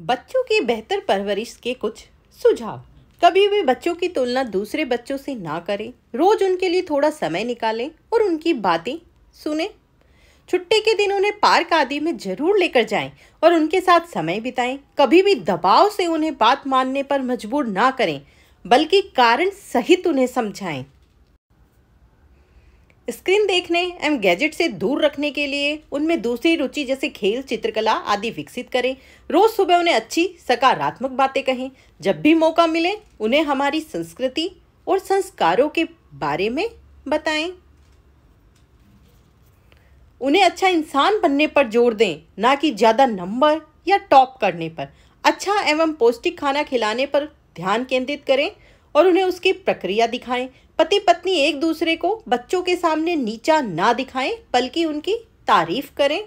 बच्चों की बेहतर परवरिश के कुछ सुझाव कभी भी बच्चों की तुलना दूसरे बच्चों से ना करें रोज उनके लिए थोड़ा समय निकालें और उनकी बातें सुने छुट्टी के दिन उन्हें पार्क आदि में जरूर लेकर जाएं और उनके साथ समय बिताएं कभी भी दबाव से उन्हें बात मानने पर मजबूर ना करें बल्कि कारण सहित उन्हें समझाएं स्क्रीन देखने एवं गैजेट से दूर रखने के लिए उनमें दूसरी रुचि जैसे खेल चित्रकला आदि विकसित करें रोज सुबह उन्हें अच्छी सकारात्मक बातें कहें जब भी मौका मिले उन्हें हमारी संस्कृति और संस्कारों के बारे में बताएं उन्हें अच्छा इंसान बनने पर जोर दें ना कि ज़्यादा नंबर या टॉप करने पर अच्छा एवं पौष्टिक खाना खिलाने पर ध्यान केंद्रित करें और उन्हें उसकी प्रक्रिया दिखाएं पति पत्नी एक दूसरे को बच्चों के सामने नीचा ना दिखाएं बल्कि उनकी तारीफ करें